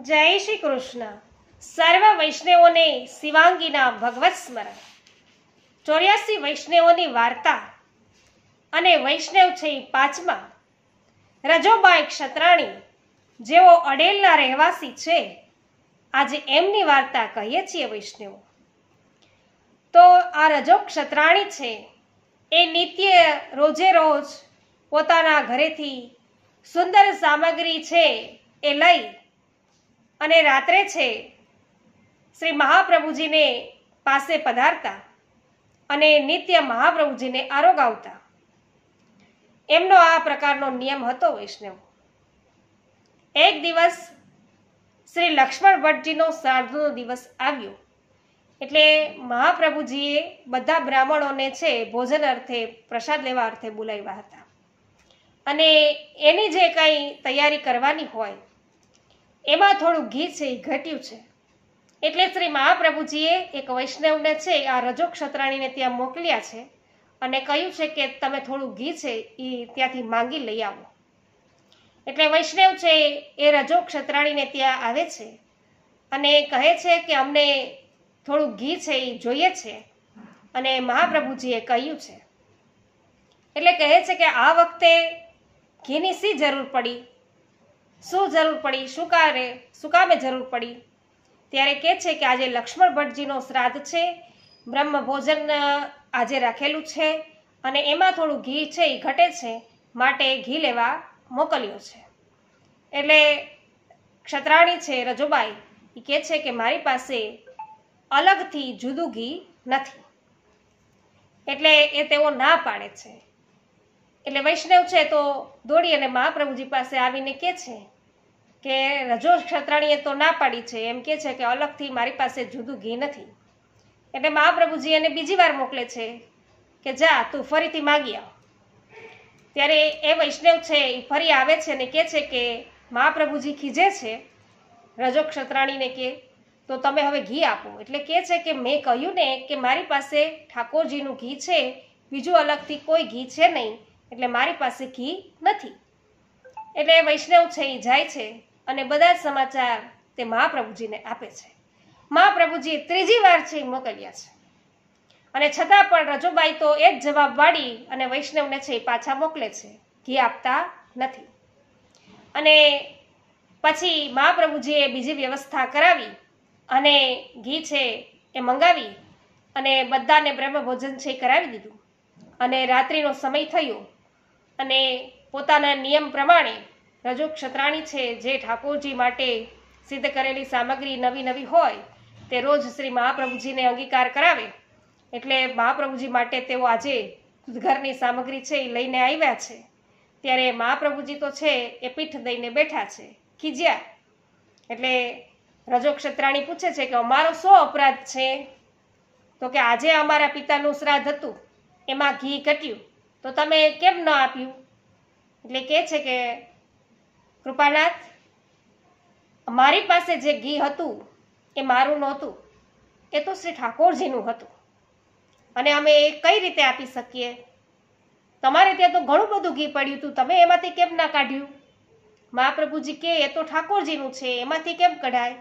જય શ્રી કૃષ્ણ સર્વ વૈષ્ણવોને શિવાંગીના ભગવત સ્મરણ ચોર્યાસી વૈષ્ણવોની વાર્તા અને વૈષ્ણવ છે પાંચમા રજોબાઈ ક્ષત્રાણી જેઓ અડેલના રહેવાસી છે આજે એમની વાર્તા કહીએ છીએ વૈષ્ણવો તો આ રજો ક્ષત્રાણી છે એ નિત્ય રોજે રોજ પોતાના ઘરેથી સુંદર સામગ્રી છે એ લઈ અને રાત્રે છે શ્રી મહાપ્રભુજીને પાસે પધારતા અને નિત્ય મહાપ્રભુજીને આરોગાવતા એમનો આ પ્રકારનો નિયમ હતો વૈષ્ણવ એક દિવસ શ્રી લક્ષ્મણ ભટ્ટજીનો શ્રાદ્ધનો દિવસ આવ્યો એટલે મહાપ્રભુજીએ બધા બ્રાહ્મણોને છે ભોજન અર્થે પ્રસાદ લેવા અર્થે બોલાવ્યા હતા અને એની જે કંઈ તૈયારી કરવાની હોય એમાં થોડું ઘી છે એ ઘટ્યું છે એટલે શ્રી મહાપ્રભુજીએ એક વૈષ્ણવને છે આ રજો ક્ષત્રાણીને ત્યાં મોકલ્યા છે અને કહ્યું છે કે તમે થોડું ઘી છે એ ત્યાંથી માંગી લઈ આવો એટલે વૈષ્ણવ છે એ રજો ક્ષત્રાણીને ત્યાં આવે છે અને કહે છે કે અમને થોડું ઘી છે એ જોઈએ છે અને મહાપ્રભુજીએ કહ્યું છે એટલે કહે છે કે આ વખતે ઘીની શી જરૂર પડી શું જરૂર પડી શું કારે શું કામે જરૂર પડી ત્યારે કહે છે કે આજે લક્ષ્મણ ભટ્ટજીનો શ્રાદ્ધ છે બ્રહ્મ ભોજન આજે રાખેલું છે અને એમાં થોડું ઘી છે એ ઘટે છે માટે ઘી લેવા મોકલ્યો છે એટલે ક્ષત્રાણી છે રજોબાઈ એ કહે છે કે મારી પાસે અલગથી જુદું ઘી નથી એટલે એ તેઓ ના પાડે છે એટલે વૈષ્ણવ છે તો દોડી અને મહાપ્રભુજી પાસે આવીને કહે છે કે રજો ક્ષત્રાણીએ તો ના પાડી છે એમ કે છે કે અલગથી મારી પાસે જુદું ઘી નથી એટલે મહાપ્રભુજી એને બીજી વાર મોકલે છે કે જા તું ફરીથી માગી આવ ત્યારે એ વૈષ્ણવ છે એ ફરી આવે છે ને કહે છે કે મહાપ્રભુજી ખીજે છે રજો ક્ષત્રાણીને કે તો તમે હવે ઘી આપો એટલે કહે છે કે મેં કહ્યું ને કે મારી પાસે ઠાકોરજીનું ઘી છે બીજું અલગથી કોઈ ઘી છે નહીં એટલે મારી પાસે ઘી નથી એટલે વૈષ્ણવ છે એ જાય છે અને બધા જ સમાચાર તે મહાપ્રભુજીને આપે છે મહાપ્રભુજી ત્રીજી વાર છે મોકલ્યા છે અને છતાં પણ રજુબાઈ તો એ જ જવાબ વાળી અને વૈષ્ણવને છે એ પાછા મોકલે છે ઘી આપતા નથી અને પછી મહાપ્રભુજીએ બીજી વ્યવસ્થા કરાવી અને ઘી છે એ મંગાવી અને બધાને બ્રહ્મ ભોજન છે કરાવી દીધું અને રાત્રિનો સમય થયો અને પોતાના નિયમ પ્રમાણે રજુ ક્ષત્રાણી છે જે ઠાકોરજી માટે સિદ્ધ કરેલી સામગ્રી નવી નવી હોય તે રોજ શ્રી મહાપ્રભુજીને અંગીકાર કરાવે એટલે મહાપ્રભુજી માટે તેઓ આજે ઘરની સામગ્રી છે એ લઈને આવ્યા છે ત્યારે મહાપ્રભુજી તો છે એ પીઠ દઈને બેઠા છે ખીજ્યા એટલે રજો ક્ષત્રાણી પૂછે છે કે અમારો શું અપરાધ છે તો કે આજે અમારા પિતાનું શ્રાદ્ધ હતું એમાં ઘી ઘટ્યું તો તમે કેમ ન આપ્યું એટલે કે છે કે કૃપાનાથ મારી પાસે જે ઘી હતું એ મારું નહોતું એ તો શ્રી ઠાકોરજીનું હતું અને અમે એ કઈ રીતે આપી શકીએ તમારે ત્યાં તો ઘણું બધું ઘી પડ્યું હતું તમે એમાંથી કેમ ના કાઢ્યું મહાપ્રભુજી કે એ તો ઠાકોરજીનું છે એમાંથી કેમ કઢાય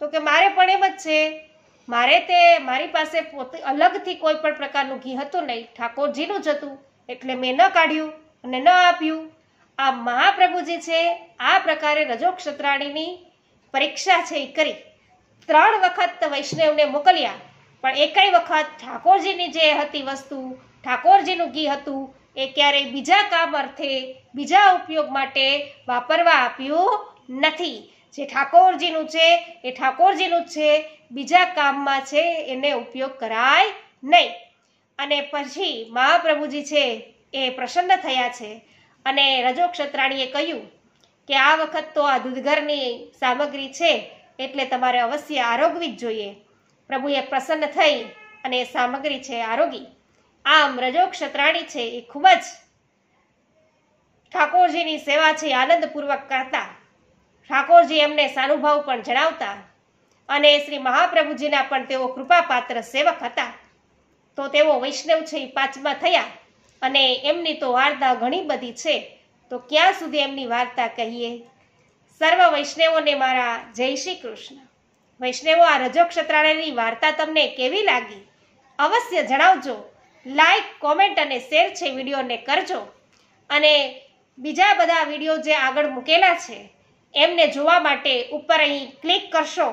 તો કે મારે પણ એમ જ છે મારે તે મારી પાસે પોતે અલગથી કોઈ પણ પ્રકારનું ઘી હતું નહીં ઠાકોરજીનું જ હતું એટલે મેં ન કાઢ્યું અને ન આપ્યું આ મહાપ્રભુ જે છે આ પ્રકારે રજો ક્ષત્રાણીની પરીક્ષા છે એ કરી ત્રણ વખત વૈષ્ણવને મોકલ્યા પણ એકય વખત ઠાકોરજીની જે હતી વસ્તુ ઠાકોરજીનું ઘી હતું એ ક્યારેય બીજા કામ અર્થે બીજા ઉપયોગ માટે વાપરવા આપ્યું નથી જે ઠાકોરજીનું છે એ ઠાકોરજીનું જ છે બીજા કામમાં છે એને ઉપયોગ કરાય નહીં અને પછી મહાપ્રભુજી છે એ પ્રસન્ન થયા છે અને રજો ક્ષત્રાણીએ કહ્યું કે આ વખત તો આ દૂધઘરની સામગ્રી છે એટલે તમારે અવશ્ય આરોગવી જ જોઈએ પ્રભુએ પ્રસન્ન થઈ અને સામગ્રી છે આરોગી આમ રજો ક્ષત્રાણી છે એ ખૂબ જ ઠાકોરજીની સેવા છે આનંદપૂર્વક કરતા ઠાકોરજી એમને સાનુભાવ પણ જણાવતા અને શ્રી મહાપ્રભુજીના પણ તેઓ કૃપાપાત્ર સેવક હતા તો તેઓ વૈષ્ણવ છે એ પાંચમા થયા અને એમની તો વાર્તા ઘણી બધી છે તો ક્યાં સુધી એમની વાર્તા કહીએ સર્વ વૈષ્ણવોને મારા જય શ્રી કૃષ્ણ વૈષ્ણવો આ રજોક્ષત્રાલયની વાર્તા તમને કેવી લાગી અવશ્ય જણાવજો લાઈક કોમેન્ટ અને શેર છે વિડીયોને કરજો અને બીજા બધા વિડીયો જે આગળ મૂકેલા છે એમને જોવા માટે ઉપર અહીં ક્લિક કરશો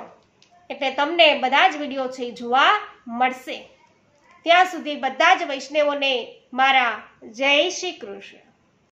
એટલે તમને બધા જ વિડીયો છે જોવા મળશે ત્યાં સુધી બધા જ વૈષ્ણવોને મારા જય શ્રી કૃષ્ણ